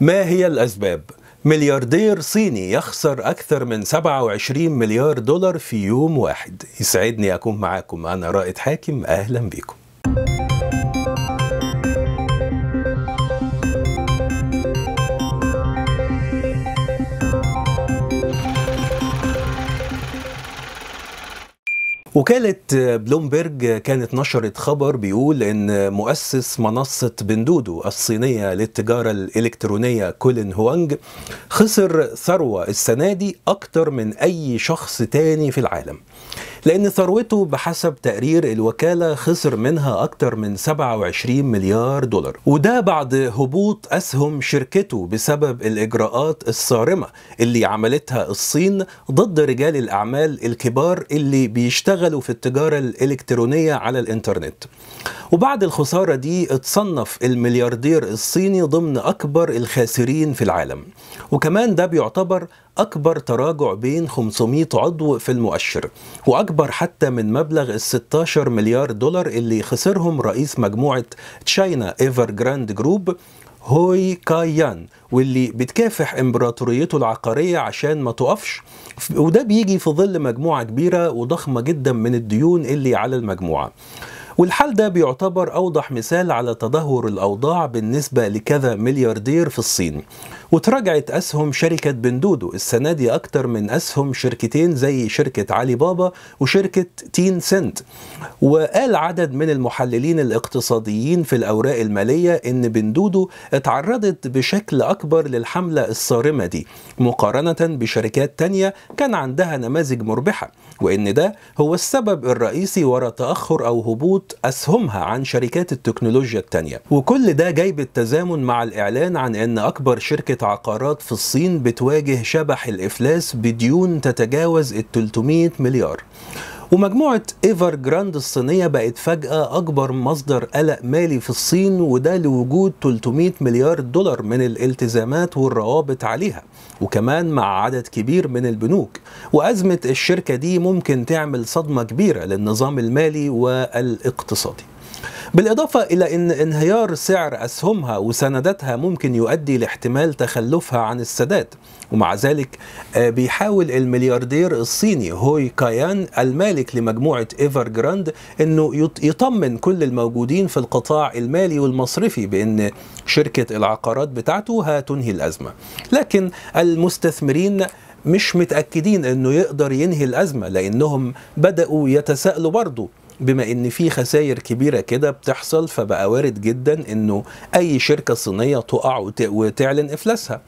ما هي الأسباب؟ ملياردير صيني يخسر أكثر من 27 مليار دولار في يوم واحد يسعدني أكون معاكم أنا رائد حاكم أهلا بكم وكالة بلومبرج كانت نشرت خبر بيقول إن مؤسس منصة بندودو الصينية للتجارة الإلكترونية كولين هوانج خسر ثروة السنة دي أكتر من أي شخص تاني في العالم لأن ثروته بحسب تقرير الوكالة خسر منها أكثر من 27 مليار دولار وده بعد هبوط أسهم شركته بسبب الإجراءات الصارمة اللي عملتها الصين ضد رجال الأعمال الكبار اللي بيشتغلوا في التجارة الإلكترونية على الإنترنت وبعد الخسارة دي اتصنف الملياردير الصيني ضمن أكبر الخاسرين في العالم وكمان ده بيعتبر أكبر تراجع بين 500 عضو في المؤشر وأكبر حتى من مبلغ ال 16 مليار دولار اللي خسرهم رئيس مجموعة تشاينا ايفر جراند جروب هوي كايان واللي بتكافح امبراطوريته العقارية عشان ما تقفش وده بيجي في ظل مجموعة كبيرة وضخمة جدا من الديون اللي على المجموعة والحال ده بيعتبر أوضح مثال على تدهور الأوضاع بالنسبة لكذا ملياردير في الصين وتراجعت أسهم شركة بندودو السنة دي أكتر من أسهم شركتين زي شركة علي بابا وشركة تين سنت وقال عدد من المحللين الاقتصاديين في الأوراق المالية إن بندودو اتعرضت بشكل أكبر للحملة الصارمة دي مقارنة بشركات تانية كان عندها نماذج مربحة وإن ده هو السبب الرئيسي وراء تأخر أو هبوط بسقوط أسهمها عن شركات التكنولوجيا التانية وكل ده جاي بالتزامن مع الإعلان عن أن أكبر شركة عقارات في الصين بتواجه شبح الإفلاس بديون تتجاوز ال 300 مليار ومجموعة ايفر جراند الصينية بقت فجأة أكبر مصدر قلق مالي في الصين وده لوجود 300 مليار دولار من الالتزامات والروابط عليها وكمان مع عدد كبير من البنوك وأزمة الشركة دي ممكن تعمل صدمة كبيرة للنظام المالي والاقتصادي بالإضافة إلى أن انهيار سعر أسهمها وسنداتها ممكن يؤدي لاحتمال تخلفها عن السداد ومع ذلك آه، بيحاول الملياردير الصيني هوي كايان المالك لمجموعة إيفر جراند أنه يطمن كل الموجودين في القطاع المالي والمصرفي بأن شركة العقارات بتاعته هتنهي الأزمة لكن المستثمرين مش متأكدين أنه يقدر ينهي الأزمة لأنهم بدأوا يتساءلوا برضه بما ان في خسائر كبيره كده بتحصل فبقى وارد جدا انه اي شركه صينيه تقع وتعلن افلاسها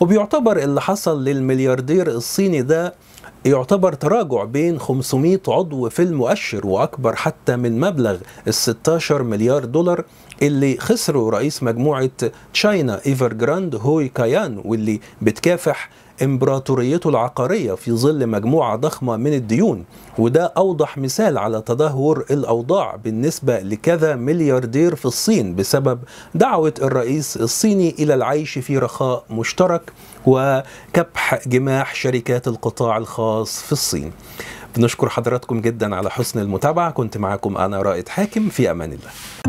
وبيعتبر اللي حصل للملياردير الصيني ده يعتبر تراجع بين 500 عضو في المؤشر وأكبر حتى من مبلغ ال 16 مليار دولار اللي خسره رئيس مجموعة تشاينا إيفر جراند هوي كايان واللي بتكافح إمبراطوريته العقارية في ظل مجموعة ضخمة من الديون وده أوضح مثال على تدهور الأوضاع بالنسبة لكذا ملياردير في الصين بسبب دعوة الرئيس الصيني إلى العيش في رخاء مشترك وكبح جماح شركات القطاع الخاص الخاص في الصين بنشكر حضراتكم جدا على حسن المتابعة كنت معكم أنا رائد حاكم في أمان الله